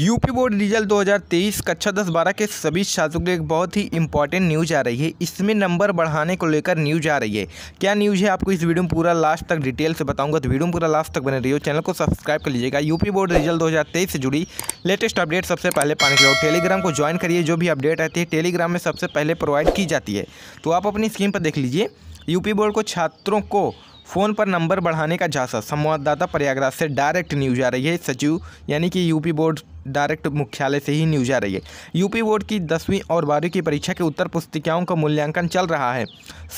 UP board result 2023 कक्षा दस बारह के सभी छात्रों के लिए एक बहुत ही इंपॉर्टेंट न्यूज आ रही है इसमें नंबर बढ़ाने को लेकर न्यूज आ रही है क्या न्यूज है आपको इस वीडियो में पूरा लास्ट तक डिटेल से बताऊंगा तो वीडियो में पूरा लास्ट तक बने रहिए चैनल को सब्सक्राइब कर लीजिएगा यूपी बोर्ड रिजल्ट दो से जुड़ी लेटेस्ट अपडेट सबसे पहले पाने के लिए टेलीग्राम को ज्वाइन करिए जो भी अपडेट आती है टेलीग्राम में सबसे पहले प्रोवाइड की जाती है तो आप अपनी स्क्रीन पर देख लीजिए यूपी बोर्ड को छात्रों को फ़ोन पर नंबर बढ़ाने का झांसा संवाददाता प्रयागराज से डायरेक्ट न्यूज आ रही है सचिव यानी कि यूपी बोर्ड डायरेक्ट मुख्यालय से ही न्यूज आ रही है यूपी बोर्ड की दसवीं और बारहवीं की परीक्षा के उत्तर पुस्तिकाओं का मूल्यांकन चल रहा है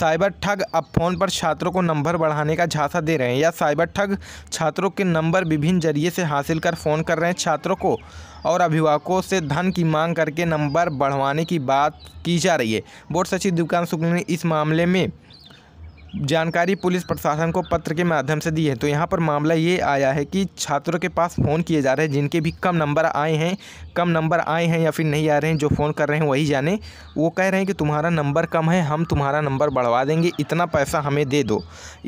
साइबर ठग अब फोन पर छात्रों को नंबर बढ़ाने का झांसा दे रहे हैं या साइबर ठग छात्रों के नंबर विभिन्न जरिए से हासिल कर फ़ोन कर रहे हैं छात्रों को और अभिभावकों से धन की मांग करके नंबर बढ़वाने की बात की जा रही है बोर्ड सचिव दीपकांत शुक्ल ने इस मामले में जानकारी पुलिस प्रशासन को पत्र के माध्यम से दी है तो यहाँ पर मामला ये आया है कि छात्रों के पास फ़ोन किए जा रहे हैं जिनके भी कम नंबर आए हैं कम नंबर आए हैं या फिर नहीं आ रहे हैं जो फ़ोन कर रहे हैं वही जाने वो कह रहे हैं कि तुम्हारा नंबर कम है हम तुम्हारा नंबर बढ़वा देंगे इतना पैसा हमें दे दो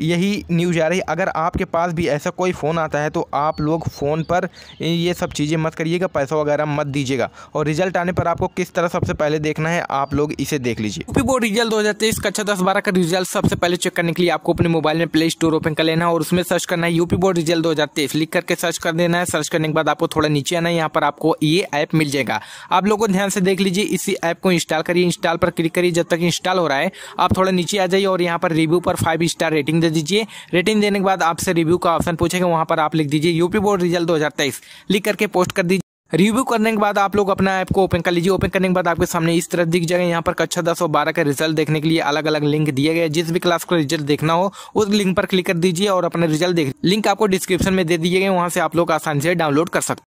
यही न्यूज़ आ रही है अगर आपके पास भी ऐसा कोई फ़ोन आता है तो आप लोग फ़ोन पर ये सब चीज़ें मत करिएगा पैसा वगैरह मत दीजिएगा और रिजल्ट आने पर आपको किस तरह सबसे पहले देखना है आप लोग इसे देख लीजिए बोर्ड रिजल्ट दो कक्षा दस बारह का रिजल्ट सबसे पहले चेक करने के लिए आपको अपने मोबाइल में प्ले स्टोर ओपन कर लेना है और उसमें सर्च करना है यूपी बोर्ड रिजल्ट दो लिख करके सर्च कर देना है सर्च करने के बाद आपको थोड़ा नीचे आना है यहाँ पर आपको ये ऐप मिल जाएगा आप लोगों ध्यान से देख लीजिए इसी ऐप को इंस्टॉल करिए इंस्टॉल पर क्लिक करिए जब तक इंस्टॉल हो रहा है आप थोड़ा नीचे आ जाइए और यहाँ पर रिव्यू पर फाइव स्टार रेटिंग दे दीजिए रेटिंग देने के बाद आपसे रिव्यू का ऑप्शन पूछेगा वहाँ पर आप लिख दीजिए यूपी बोर्ड रिजल्ट दो लिख करके पोस्ट कर दीजिए रिव्यू करने के बाद आप लोग अपना ऐप को ओपन कर लीजिए ओपन करने के बाद आपके सामने इस तरह दिख जाएगा यहाँ पर कक्षा दस और बारह का रिजल्ट देखने के लिए अलग अलग लिंक दिए गए जिस भी क्लास का रिजल्ट देखना हो उस लिंक पर क्लिक कर दीजिए और अपने रिजल्ट देख लिंक आपको डिस्क्रिप्शन में दे दिए गए वहाँ से आप लोग आसानी से डाउनलोड कर सकते